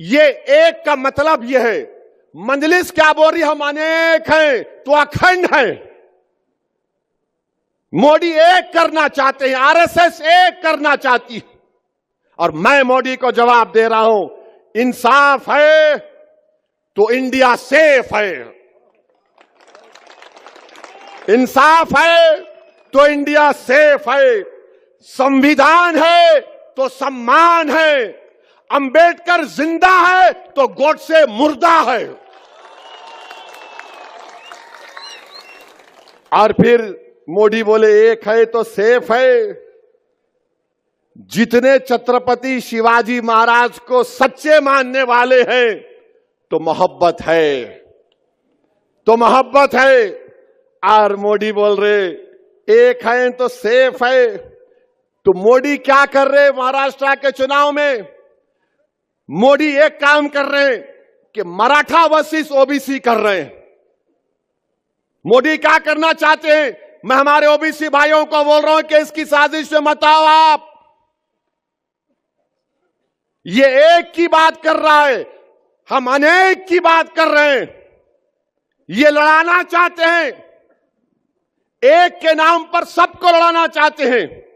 ये एक का मतलब यह है मंजलिस क्या बोल रही हम अनेक है तो अखंड है मोदी एक करना चाहते हैं आरएसएस एक करना चाहती है और मैं मोदी को जवाब दे रहा हूं इंसाफ है तो इंडिया सेफ है इंसाफ है तो इंडिया सेफ है संविधान है तो सम्मान है अंबेडकर जिंदा है तो गोडसे मुर्दा है और फिर मोदी बोले एक है तो सेफ है जितने छत्रपति शिवाजी महाराज को सच्चे मानने वाले हैं तो मोहब्बत है तो मोहब्बत है और मोदी बोल रहे एक है तो सेफ है तो मोदी क्या कर रहे महाराष्ट्र के चुनाव में मोदी एक काम कर रहे हैं कि मराठा वर्सेस ओबीसी कर रहे हैं मोदी क्या करना चाहते हैं मैं हमारे ओबीसी भाइयों को बोल रहा हूं कि इसकी साजिश में मत आओ आप ये एक की बात कर रहा है हम अनेक की बात कर रहे हैं ये लड़ाना चाहते हैं एक के नाम पर सबको लड़ाना चाहते हैं